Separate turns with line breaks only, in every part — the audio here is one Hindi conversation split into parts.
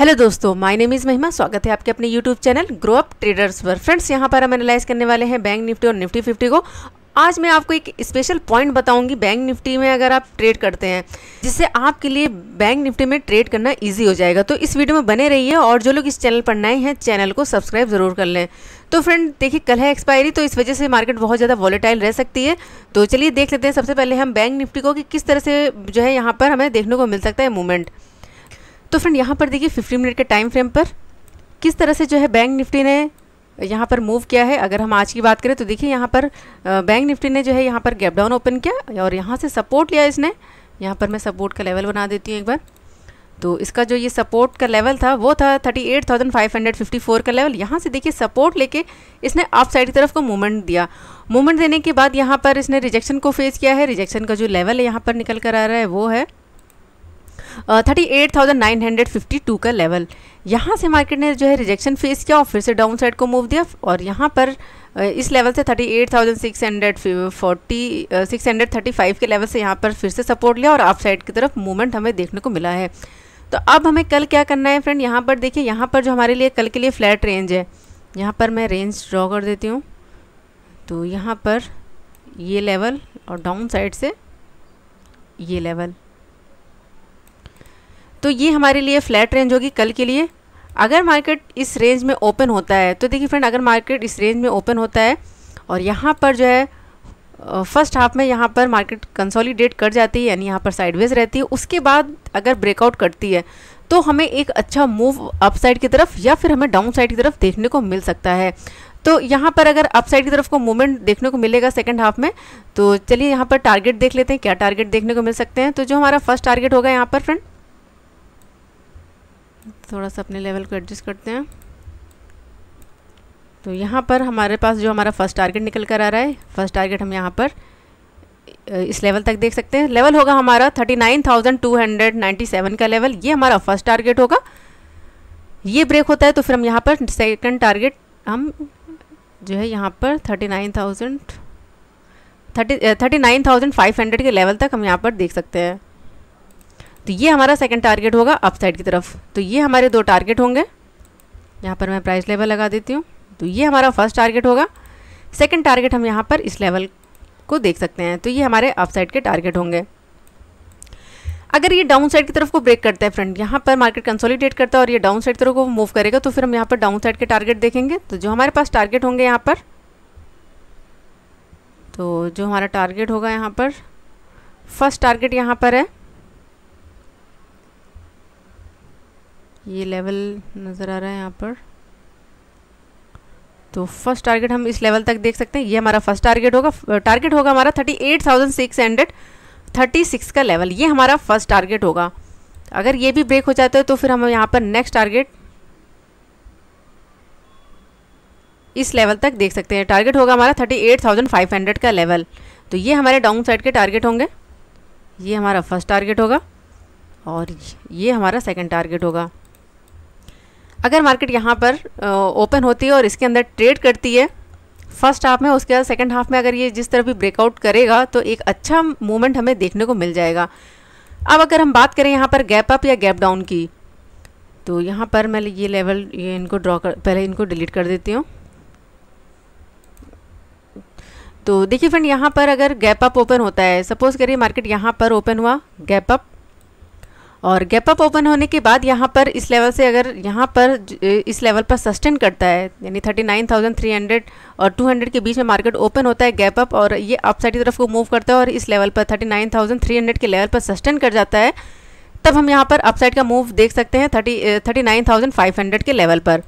हेलो दोस्तों माय नेम इज़ महिमा स्वागत है आपके अपने YouTube channel grow up traders पर फ्रेंड्स यहाँ पर हम एनालाइज करने वाले हैं बैंक निफ्टी और निफ्टी फिफ्टी को आज मैं आपको एक स्पेशल पॉइंट बताऊंगी बैंक निफ्टी में अगर आप ट्रेड करते हैं जिससे आपके लिए बैंक निफ्टी में ट्रेड करना इजी हो जाएगा तो इस वीडियो में बने रहिए और जो लोग इस चैनल पर नए हैं चैनल को सब्सक्राइब ज़रूर कर लें तो फ्रेंड देखिए कल है एक्सपायरी तो इस वजह से मार्केट बहुत ज़्यादा वॉलेटाइल रह सकती है तो चलिए देख लेते हैं सबसे पहले हम बैंक निफ्टी को कि किस तरह से जो है यहाँ पर हमें देखने को मिल सकता है मूवमेंट तो फ्रेंड यहाँ पर देखिए फिफ्टी मिनट के टाइम फ्रेम पर किस तरह से जो है बैंक निफ्टी ने यहाँ पर मूव किया है अगर हम आज की बात करें तो देखिए यहाँ पर बैंक निफ्टी ने जो है यहाँ पर गैप डाउन ओपन किया और यहाँ से सपोर्ट लिया इसने यहाँ पर मैं सपोर्ट का लेवल बना देती हूँ एक बार तो इसका जो ये सपोर्ट का लेवल था वो था 38,554 का लेवल यहाँ से देखिए सपोर्ट लेके इसने आप साइड की तरफ को मूवमेंट दिया मूवमेंट देने के बाद यहाँ पर इसने रिजेक्शन को फेस किया है रिजेक्शन का जो लेवल है यहाँ पर निकल कर आ रहा है वो है thirty eight thousand nine hundred fifty two का लेवल यहाँ से मार्केट ने जो है रिजेक्शन फेस किया और फिर से डाउन साइड को मूव दिया और यहाँ पर इस लेवल से thirty eight thousand six hundred forty six hundred thirty five के लेवल से यहाँ पर फिर से सपोर्ट लिया और अप साइड की तरफ मूवमेंट हमें देखने को मिला है तो अब हमें कल क्या करना है फ्रेंड यहाँ पर देखिए यहाँ पर जो हमारे लिए कल के लिए फ्लैट रेंज है यहाँ पर मैं रेंज ड्रॉ कर देती हूँ तो यहाँ पर ये लेवल और डाउन साइड से ये लेवल तो ये हमारे लिए फ्लैट रेंज होगी कल के लिए अगर मार्केट इस रेंज में ओपन होता है तो देखिए फ्रेंड अगर मार्केट इस रेंज में ओपन होता है और यहाँ पर जो है फर्स्ट हाफ में यहाँ पर मार्केट कंसोलिडेट कर जाती है यानी यहाँ पर साइडवेज रहती है उसके बाद अगर ब्रेकआउट करती है तो हमें एक अच्छा मूव अपसाइड की तरफ या फिर हमें डाउन साइड की तरफ देखने को मिल सकता है तो यहाँ पर अगर अपसाइड की तरफ को मूवमेंट देखने को मिलेगा सेकंड हाफ में तो चलिए यहाँ पर टारगेट देख लेते हैं क्या टारगेट देखने को मिल सकते हैं तो जो हमारा फर्स्ट टारगेट होगा यहाँ पर फ्रेंड थोड़ा सा अपने लेवल को एडजस्ट करते हैं तो यहाँ पर हमारे पास जो हमारा फर्स्ट टारगेट निकल कर आ रहा है फर्स्ट टारगेट हम यहाँ पर इस लेवल तक देख सकते हैं लेवल होगा हमारा thirty nine thousand two hundred ninety seven का लेवल ये हमारा फर्स्ट टारगेट होगा ये ब्रेक होता है तो फिर हम यहाँ पर सेकंड टारगेट हम जो है यहाँ पर thirty nine thousand thirty thirty nine thousand five hundred के लेवल तक हम यहाँ पर देख सकते हैं तो ये हमारा सेकंड टारगेट होगा अपसाइड की तरफ तो ये हमारे दो टारगेट होंगे यहाँ पर मैं प्राइस लेवल लगा देती हूँ तो ये हमारा फर्स्ट टारगेट होगा सेकंड टारगेट हम यहाँ पर इस लेवल को देख सकते हैं तो ये हमारे अपसाइड के टारगेट होंगे अगर ये डाउन साइड की तरफ को ब्रेक करता है फ्रेंड यहाँ पर मार्केट कंसोलिडेट करता है और ये डाउन साइड तरफ को मूव करेगा तो फिर हम यहाँ पर डाउन साइड के टारगेट देखेंगे तो जो हमारे पास टारगेट होंगे यहाँ पर तो जो हमारा टारगेट होगा यहाँ पर फर्स्ट टारगेट यहाँ पर है ये लेवल नज़र आ रहा है यहाँ पर तो फर्स्ट टारगेट हम इस लेवल तक देख सकते हैं ये हमारा फर्स्ट टारगेट होगा टारगेट होगा हमारा thirty eight thousand six hundred thirty six का लेवल ये हमारा फर्स्ट टारगेट होगा अगर ये भी ब्रेक हो जाता है तो फिर हम यहाँ पर नेक्स्ट टारगेट इस लेवल तक देख सकते हैं टारगेट होगा हमारा thirty eight thousand five hundred का लेवल तो ये हमारे डाउन साइड के टारगेट होंगे ये हमारा फर्स्ट टारगेट होगा और ये हमारा सेकेंड टारगेट होगा अगर मार्केट यहाँ पर ओपन होती है और इसके अंदर ट्रेड करती है फर्स्ट हाफ में उसके बाद सेकेंड हाफ में अगर ये जिस तरह भी ब्रेकआउट करेगा तो एक अच्छा मूवमेंट हमें देखने को मिल जाएगा अब अगर हम बात करें यहाँ पर गैप अप या गैप डाउन की तो यहाँ पर मैं ये लेवल ये इनको ड्रॉ कर पहले इनको डिलीट कर देती हूँ तो देखिए फ्रेंड यहाँ पर अगर गैप अप ओपन होता है सपोज़ करिए मार्केट यहाँ पर ओपन हुआ गैप अप और गैप अप ओपन होने के बाद यहाँ पर इस लेवल से अगर यहाँ पर इस लेवल पर सस्टेन करता है यानी 39,300 और 200 के बीच में मार्केट ओपन होता है गैप अप और ये अपसाइड की तरफ को मूव करता है और इस लेवल पर 39,300 के लेवल पर सस्टेन कर जाता है तब हम यहाँ पर अपसाइड का मूव देख सकते हैं थर्टी थर्टी के लेवल पर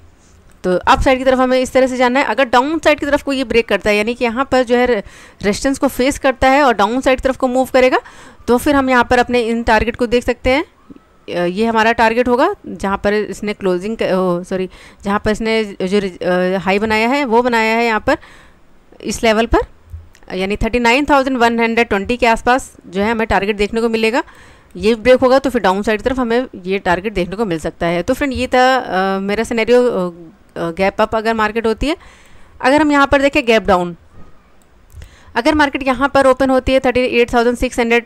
तो अपसाइड साइड की तरफ हमें इस तरह से जाना है अगर डाउन साइड की तरफ को ये ब्रेक करता है यानी कि यहाँ पर जो है रेस्टेंस को फेस करता है और डाउन साइड की तरफ को मूव करेगा तो फिर हम यहाँ पर अपने इन टारगेट को देख सकते हैं ये हमारा टारगेट होगा जहाँ पर इसने क्लोजिंग सॉरी जहाँ पर इसने जो हाई बनाया है वो बनाया है यहाँ पर इस लेवल पर यानी thirty nine thousand one hundred twenty के आसपास जो है हमें टारगेट देखने को मिलेगा ये ब्रेक होगा तो फिर डाउन साइड की तरफ हमें ये टारगेट देखने को मिल सकता है तो फ्रेंड ये था आ, मेरा सिनेरियो गैप अप अगर मार्केट होती है अगर हम यहाँ पर देखें गैप डाउन अगर मार्केट यहाँ पर ओपन होती है thirty eight thousand six hundred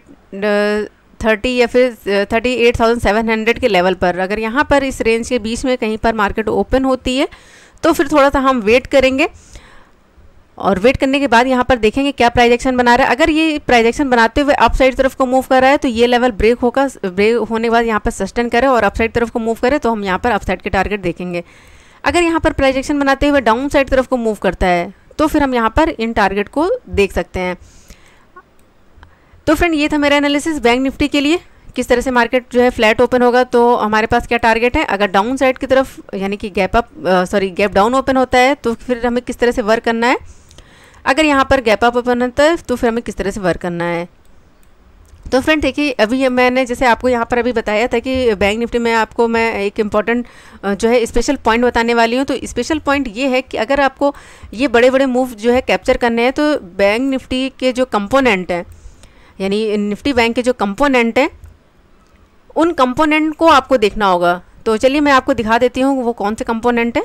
thirty या फिर thirty eight thousand seven hundred के लेवल पर अगर यहाँ पर इस रेंज के बीच में कहीं पर मार्केट ओपन होती है तो फिर थोड़ा सा हम वेट करेंगे और वेट करने के बाद यहाँ पर देखेंगे क्या प्राइजेक्शन बना रहा है अगर ये प्राइजेक्शन बनाते हुए अप साइड तरफ को मूव कर रहा है तो ये लेवल ब्रेक होगा ब्रेक होने के बाद यहाँ पर सस्टेन करे और अपसाइड तरफ को मूव करे तो हम यहाँ पर अप साइड के टारगेट देखेंगे अगर यहाँ पर प्राइजेक्शन बनाते हुए डाउन साइड तरफ को मूव करता है तो फिर हम यहाँ पर इन टारगेट को देख सकते हैं तो फ्रेंड ये था मेरा एनालिसिस बैंक निफ्टी के लिए किस तरह से मार्केट जो है फ्लैट ओपन होगा तो हमारे पास क्या टारगेट है अगर डाउन साइड की तरफ यानी कि gap up sorry gap down open होता है तो फिर हमें किस तरह से वर्क करना है अगर यहाँ पर गैप अप ओपन होता है तो फिर हमें किस तरह से वर्क करना है तो फ्रेंड देखिए अभी मैंने जैसे आपको यहाँ पर अभी बताया था कि बैंक निफ्टी में आपको मैं एक इम्पॉर्टेंट जो है स्पेशल पॉइंट बताने वाली हूँ तो स्पेशल पॉइंट ये है कि अगर आपको ये बड़े बड़े मूव जो है कैप्चर करने हैं तो बैंक निफ्टी के जो कंपोनेंट हैं यानी निफ्टी बैंक के जो कंपोनेंट हैं उन कंपोनेंट को आपको देखना होगा तो चलिए मैं आपको दिखा देती हूँ वो कौन से कंपोनेंट हैं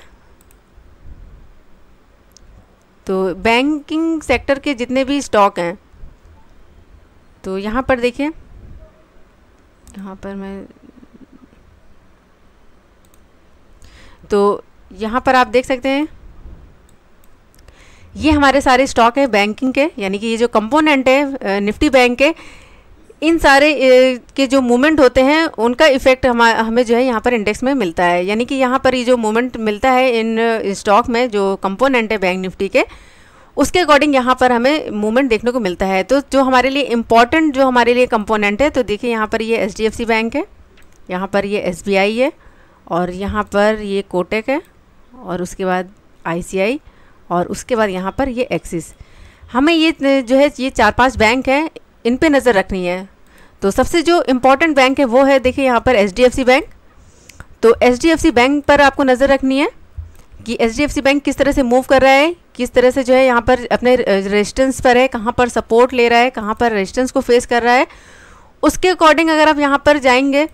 तो बैंकिंग सेक्टर के जितने भी स्टॉक हैं तो यहाँ पर देखिए यहाँ पर मैं तो यहाँ पर आप देख सकते हैं ये हमारे सारे स्टॉक हैं बैंकिंग के यानी कि ये जो कंपोनेंट है निफ्टी बैंक के इन सारे के जो मूवमेंट होते हैं उनका इफेक्ट हम हमें जो है यहाँ पर इंडेक्स में मिलता है यानी कि यहाँ पर ये जो मूवमेंट मिलता है इन स्टॉक में जो कंपोनेंट है बैंक निफ्टी के उसके अकॉर्डिंग यहाँ पर हमें मूवमेंट देखने को मिलता है तो जो हमारे लिए इम्पॉर्टेंट जो हमारे लिए कंपोनेंट है तो देखिए यहाँ पर ये एच बैंक है यहाँ पर ये एस है और यहाँ पर ये कोटेक है और उसके बाद आई और उसके बाद यहाँ पर ये एक्सिस हमें ये जो है ये चार पांच बैंक हैं इन पे नज़र रखनी है तो सबसे जो इम्पोर्टेंट बैंक है वो है देखिए यहाँ पर एच बैंक तो एच बैंक पर आपको नज़र रखनी है कि एच बैंक किस तरह से मूव कर रहा है किस तरह से जो है यहाँ पर अपने रेजिस्टेंस पर है कहाँ पर सपोर्ट ले रहा है कहाँ पर रेजिस्टेंस को फेस कर रहा है उसके अकॉर्डिंग अगर आप यहाँ पर जाएंगे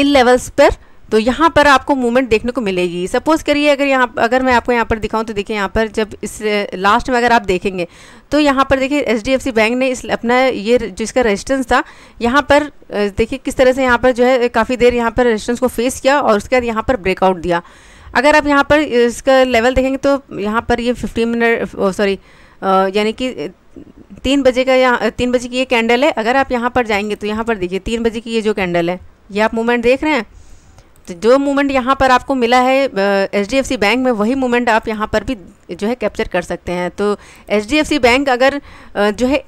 इन लेवल्स पर तो यहाँ पर आपको मूवमेंट देखने को मिलेगी सपोज़ करिए अगर यहाँ अगर मैं आपको यहाँ पर दिखाऊं तो देखिए यहाँ पर जब इस लास्ट में अगर आप देखेंगे तो यहाँ पर देखिए एच बैंक ने इस अपना ये जिसका रेजिस्टेंस था यहाँ पर देखिए किस तरह से यहाँ पर जो है काफ़ी देर यहाँ पर रेजिस्टेंस को फेस किया और उसके बाद यहाँ पर ब्रेकआउट दिया अगर आप यहाँ पर इसका लेवल देखेंगे तो यहाँ पर ये फिफ्टीन मिनट सॉरी यानी कि तीन बजे का यहाँ तीन बजे की ये कैंडल है अगर आप यहाँ पर जाएंगे तो यहाँ पर देखिए तीन बजे की ये जो कैंडल है ये आप मूवमेंट देख रहे हैं तो जो मूवमेंट यहाँ पर आपको मिला है एच बैंक में वही मूवमेंट आप यहाँ पर भी जो है कैप्चर कर सकते हैं तो एच बैंक अगर जो है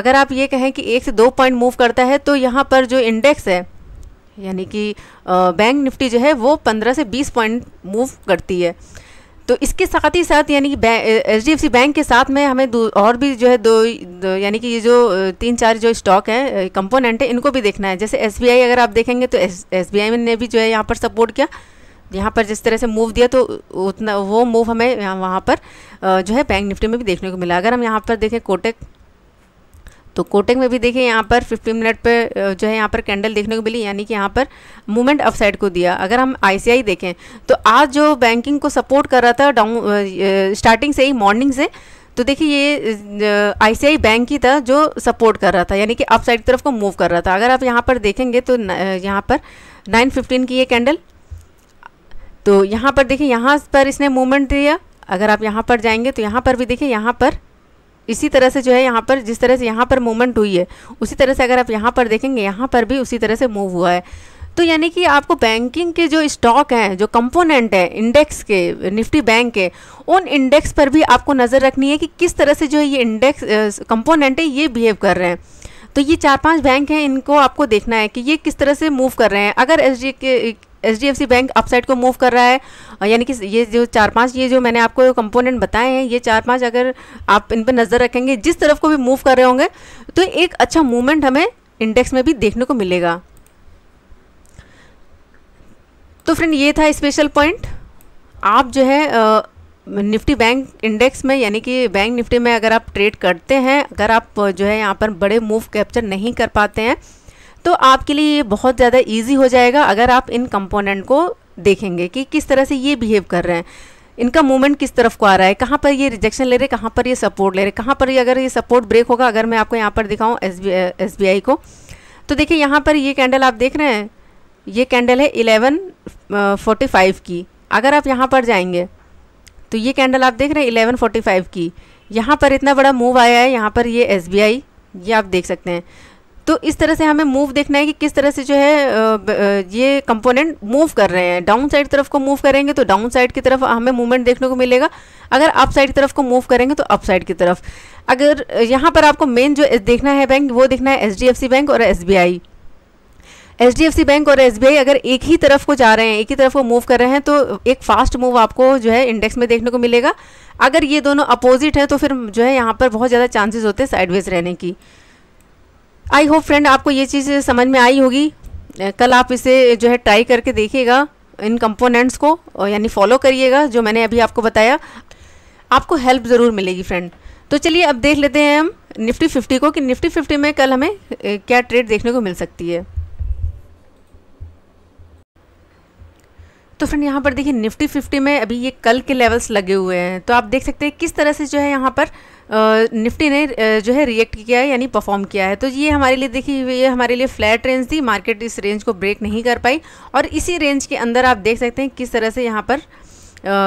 अगर आप ये कहें कि एक से दो पॉइंट मूव करता है तो यहाँ पर जो इंडेक्स है यानी कि बैंक निफ्टी जो है वो पंद्रह से बीस पॉइंट मूव करती है तो इसके साथ ही साथ यानी कि H D F C bank के साथ में हमें और भी जो है दो, दो यानी कि ये जो तीन चार जो स्टॉक हैं कंपोनेंट है इनको भी देखना है जैसे एस बी आई अगर आप देखेंगे तो एस बी आई ने भी जो है यहाँ पर सपोर्ट किया यहाँ पर जिस तरह से मूव दिया तो उतना वो मूव हमें वहाँ पर जो है बैंक निफ्टी में भी देखने को मिला अगर हम यहाँ पर देखें कोटेक तो कोटक में भी देखिए यहाँ पर 15 मिनट पे जो है यहाँ पर कैंडल देखने को मिली यानी कि यहाँ पर मूवमेंट अपसाइड को दिया अगर हम आईसीआई देखें तो आज जो बैंकिंग को सपोर्ट कर रहा था डाउन स्टार्टिंग से ही मॉर्निंग से तो देखिए ये आईसीआई बैंक ही था जो सपोर्ट कर रहा था यानी कि अपसाइड की तरफ को मूव कर रहा था अगर आप यहाँ पर देखेंगे तो यहाँ पर फिफ्टीन की ये कैंडल तो यहाँ पर देखिए यहाँ पर इसने मूवमेंट दिया अगर आप यहाँ पर जाएंगे तो यहाँ पर भी देखिए यहाँ पर इसी तरह से जो है यहाँ पर जिस तरह से यहाँ पर मूवमेंट हुई है उसी तरह से अगर आप यहाँ पर देखेंगे यहाँ पर भी उसी तरह से मूव हुआ है तो यानी कि आपको बैंकिंग के जो स्टॉक हैं जो कंपोनेंट है इंडेक्स के निफ्टी बैंक के उन इंडेक्स पर भी आपको नज़र रखनी है कि किस तरह से जो है ये इंडेक्स कंपोनेंट है ये बिहेव कर रहे हैं तो ये चार पांच बैंक हैं इनको आपको देखना है कि ये किस तरह से मूव कर रहे हैं अगर एस के H D F C bank upside को मूव कर रहा है यानी कि ये जो चार पांच ये जो मैंने आपको कंपोनेंट बताए हैं ये चार पांच अगर आप इन पर नज़र रखेंगे जिस तरफ को भी मूव कर रहे होंगे तो एक अच्छा मूवमेंट हमें इंडेक्स में भी देखने को मिलेगा तो फ्रेंड ये था स्पेशल पॉइंट आप जो है आ, निफ्टी बैंक इंडेक्स में यानी कि बैंक निफ्टी में अगर आप ट्रेड करते हैं अगर आप जो है यहाँ पर बड़े मूव कैप्चर नहीं कर पाते हैं तो आपके लिए ये बहुत ज़्यादा ईजी हो जाएगा अगर आप इन कंपोनेंट को देखेंगे कि किस तरह से ये बिहेव कर रहे हैं इनका मूवमेंट किस तरफ को आ रहा है कहाँ पर ये रिजेक्शन ले रहे कहाँ पर ये सपोर्ट ले रहे कहाँ पर ये अगर ये सपोर्ट ब्रेक होगा अगर मैं आपको यहाँ पर दिखाऊँ एस बी को तो देखिए यहाँ पर ये कैंडल आप देख रहे हैं ये कैंडल है इलेवन फोर्टी फाइव की अगर आप यहाँ पर जाएंगे तो ये कैंडल आप देख रहे हैं इलेवन फोर्टी फाइव की यहाँ पर इतना बड़ा मूव आया है यहाँ पर ये एस ये आप देख सकते हैं तो इस तरह से हमें मूव देखना है कि किस तरह से जो है ये कंपोनेंट मूव कर रहे हैं डाउन साइड तरफ को मूव करेंगे तो डाउन साइड की तरफ हमें मूवमेंट देखने को मिलेगा अगर अप साइड की तरफ को मूव करेंगे तो अप साइड की तरफ अगर यहाँ पर आपको मेन जो देखना है बैंक वो देखना है एच बैंक और एस एच बैंक और एस अगर एक ही तरफ को जा रहे हैं एक ही तरफ को मूव कर रहे हैं तो एक फास्ट मूव आपको जो है इंडेक्स में देखने को मिलेगा अगर ये दोनों अपोजिट हैं तो फिर जो है यहाँ पर बहुत ज़्यादा चांसेस होते हैं साइडवेज रहने की आई होप फ्रेंड आपको ये चीज़ समझ में आई होगी कल आप इसे जो है ट्राई करके देखिएगा इन कंपोनेंट्स को यानी फॉलो करिएगा जो मैंने अभी आपको बताया आपको हेल्प ज़रूर मिलेगी फ्रेंड तो चलिए अब देख लेते हैं हम निफ्टी फिफ्टी को कि निफ्टी फिफ्टी में कल हमें क्या ट्रेड देखने को मिल सकती है तो फ्रेंड यहाँ पर देखिए निफ्टी फिफ्टी में अभी ये कल के लेवल्स लगे हुए हैं तो आप देख सकते हैं किस तरह से जो है यहाँ पर निफ्टी ने जो है रिएक्ट किया है यानी परफॉर्म किया है तो ये हमारे लिए देखिए ये हमारे लिए फ्लैट रेंज थी मार्केट इस रेंज को ब्रेक नहीं कर पाई और इसी रेंज के अंदर आप देख सकते हैं किस तरह से यहाँ पर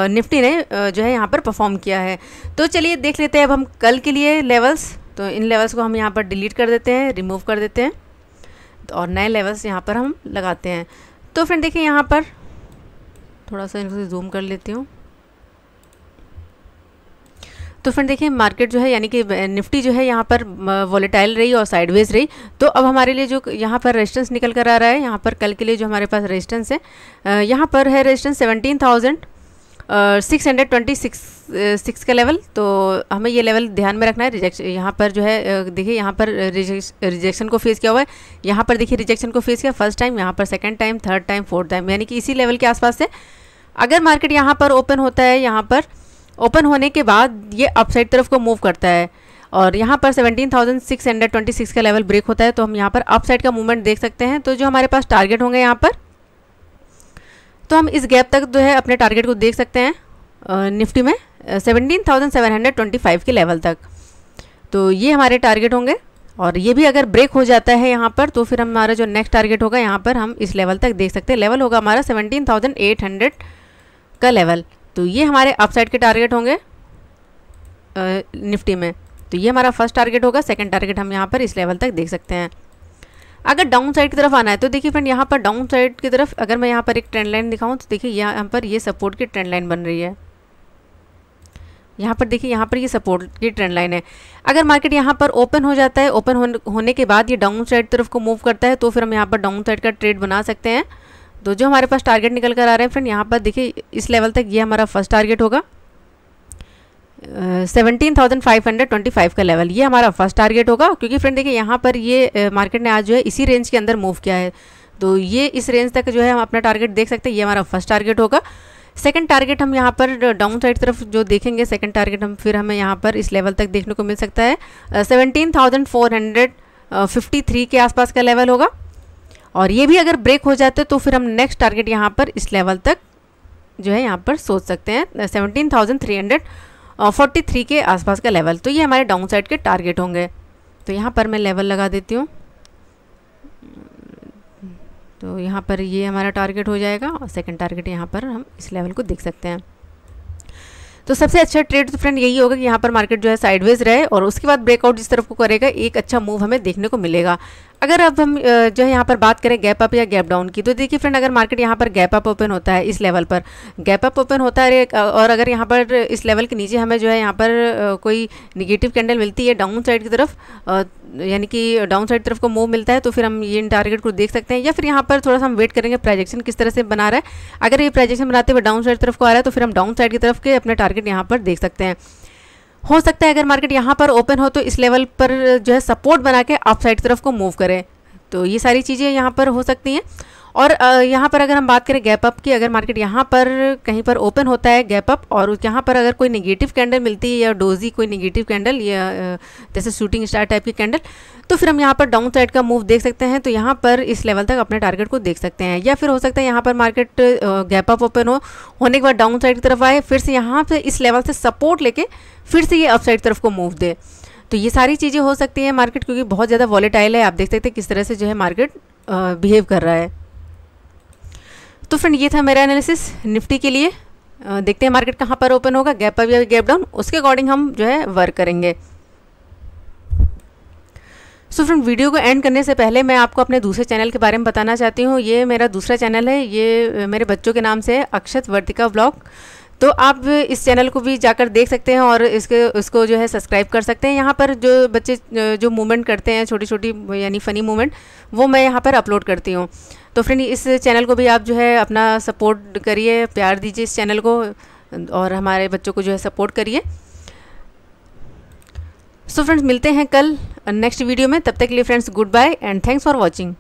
निफ्टी ने जो है यहाँ पर परफॉर्म किया है तो चलिए देख लेते हैं अब हम कल के लिए लेवल्स तो इन लेवल्स को हम यहाँ पर डिलीट कर देते हैं रिमूव कर देते हैं तो और नए लेवल्स यहाँ पर हम लगाते हैं तो फ्रेंड देखिए यहाँ पर थोड़ा सा इनको जूम कर लेती हूँ तो फ्रेंड देखिए मार्केट जो है यानी कि निफ्टी जो है यहाँ पर वॉलेटाइल रही और साइडवेज रही तो अब हमारे लिए जो यहाँ पर रेजिस्टेंस निकल कर आ रहा है यहाँ पर कल के लिए जो हमारे पास रेजिस्टेंस है यहाँ पर है resistance seventeen thousand six hundred twenty six six का लेवल तो हमें ये लेवल ध्यान में रखना है रिजेक्शन यहाँ पर जो है देखिए यहाँ पर रिजेक्शन को फेस किया हुआ है यहाँ पर देखिए रिजेक्शन को फेस किया फर्स्ट टाइम यहाँ पर second time third time fourth time यानी कि इसी लेवल के आसपास से अगर मार्केट यहाँ पर ओपन होता है यहाँ पर ओपन होने के बाद ये अपसाइड तरफ को मूव करता है और यहाँ पर 17,626 का लेवल ब्रेक होता है तो हम यहाँ पर अपसाइड का मूवमेंट देख सकते हैं तो जो हमारे पास टारगेट होंगे यहाँ पर तो हम इस गैप तक जो है अपने टारगेट को देख सकते हैं निफ्टी में 17,725 के लेवल तक तो ये हमारे टारगेट होंगे और ये भी अगर ब्रेक हो जाता है यहाँ पर तो फिर हमारा जो नेक्स्ट टारगेट होगा यहाँ पर हम इस लेवल तक देख सकते हैं लेवल होगा हमारा हंड्रेड का लेवल तो ये हमारे अपसाइड के टारगेट होंगे निफ्टी में तो ये हमारा फर्स्ट टारगेट होगा सेकंड टारगेट हम यहाँ पर इस लेवल तक देख सकते हैं अगर डाउन साइड की तरफ आना है तो देखिए फ्रेंड यहाँ पर डाउन साइड की तरफ अगर मैं यहाँ पर एक ट्रेंड लाइन दिखाऊँ तो देखिए यहाँ पर ये सपोर्ट की ट्रेंड लाइन बन रही है यहाँ पर देखिए यहाँ पर ये सपोर्ट की ट्रेंड लाइन है अगर मार्केट यहाँ पर ओपन हो जाता है ओपन होने के बाद ये डाउन साइड तरफ को मूव करता है तो फिर हम यहाँ पर डाउन साइड का ट्रेड बना सकते हैं तो जो हमारे पास टारगेट निकल कर आ रहे हैं फ्रेंड यहाँ पर देखिए इस लेवल तक ये हमारा फर्स्ट टारगेट होगा seventeen thousand five hundred twenty five का लेवल ये हमारा फर्स्ट टारगेट होगा क्योंकि फ्रेंड देखिए यहाँ पर ये मार्केट ने आज जो है इसी रेंज के अंदर मूव किया है तो ये इस रेंज तक जो है हम अपना टारगेट देख सकते हैं ये हमारा फर्स्ट टारगेट होगा सेकेंड टारगेट हम यहाँ पर डाउन साइड तरफ जो देखेंगे सेकेंड टारगेट हम फिर हमें यहाँ पर इस लेवल तक देखने को मिल सकता है seventeen thousand four hundred fifty three के आसपास का लेवल होगा और ये भी अगर ब्रेक हो जाते तो फिर हम नेक्स्ट टारगेट यहाँ पर इस लेवल तक जो है यहाँ पर सोच सकते हैं seventeen thousand three hundred forty three के आसपास का लेवल तो ये हमारे डाउन साइड के टारगेट होंगे तो यहाँ पर मैं लेवल लगा देती हूँ तो यहाँ पर ये हमारा टारगेट हो जाएगा और सेकंड टारगेट यहाँ पर हम इस लेवल को देख सकते हैं तो सबसे अच्छा ट्रेड तो फ्रेंड यही होगा कि यहाँ पर मार्केट जो है साइडवेज रहे और उसके बाद ब्रेकआउट जिस तरफ को करेगा एक अच्छा मूव हमें देखने को मिलेगा अगर अब हम जो है यहाँ पर बात करें गैप अप या गैप डाउन की तो देखिए फ्रेंड अगर मार्केट यहाँ पर गैप अप ओपन होता है इस लेवल पर गैप अप ओपन होता है और अगर यहाँ पर इस लेवल के नीचे हमें जो है यहाँ पर कोई निगेटिव कैंडल मिलती है डाउन साइड की तरफ यानी कि डाउन साइड तरफ को मूव मिलता है तो फिर हम ये टारगेट को देख सकते हैं या फिर यहाँ पर थोड़ा सा हम वेट करेंगे प्रोजेक्शन किस तरह से बना रहा है अगर ये प्रोजेक्शन बनाते हुए डाउन साइड तरफ को आ रहा है तो फिर हम डाउन साइड की तरफ के अपने टारगेट यहाँ पर देख सकते हैं हो सकता है अगर मार्केट यहाँ पर ओपन हो तो इस लेवल पर जो है सपोर्ट बना के आप साइड तरफ को मूव करें तो ये सारी चीज़ें यहाँ पर हो सकती हैं और यहाँ पर अगर हम बात करें गैप अप की अगर मार्केट यहाँ पर कहीं पर ओपन होता है गैप अप और यहाँ पर अगर कोई नेगेटिव कैंडल मिलती है या डोजी कोई निगेटिव कैंडल या जैसे शूटिंग स्टार टाइप की कैंडल तो फिर हम यहाँ पर डाउन साइड का मूव देख सकते हैं तो यहाँ पर इस लेवल तक अपने टारगेट को देख सकते हैं या फिर हो सकता है यहाँ पर मार्केट गैप अप ओपन हो होने के बाद डाउन साइड की तरफ आए फिर से यहाँ से इस लेवल से सपोर्ट लेके फिर से ये अप साइड तरफ को मूव दे तो ये सारी चीज़ें हो सकती हैं मार्केट क्योंकि बहुत ज़्यादा वॉलेटाइल है आप देख सकते हैं किस तरह से जो है मार्केट बिहेव कर रहा है तो फ्रेंड ये था मेरा एनालिसिस निफ्टी के लिए देखते हैं मार्केट कहाँ पर ओपन होगा गैप अप या गैप डाउन उसके अकॉर्डिंग हम जो है वर्क करेंगे सो so फ्रेंड वीडियो को एंड करने से पहले मैं आपको अपने दूसरे चैनल के बारे में बताना चाहती हूँ ये मेरा दूसरा चैनल है ये मेरे बच्चों के नाम से है अक्षत वर्तिका ब्लॉग तो आप इस चैनल को भी जाकर देख सकते हैं और इसके उसको जो है सब्सक्राइब कर सकते हैं यहाँ पर जो बच्चे जो मूवमेंट करते हैं छोटी छोटी यानी फ़नी मूवमेंट वो मैं यहाँ पर अपलोड करती हूँ तो फ्रेंड इस चैनल को भी आप जो है अपना सपोर्ट करिए प्यार दीजिए इस चैनल को और हमारे बच्चों को जो है सपोर्ट करिए सो फ्रेंड्स मिलते हैं कल नेक्स्ट वीडियो में तब तक के लिए friends goodbye and thanks for watching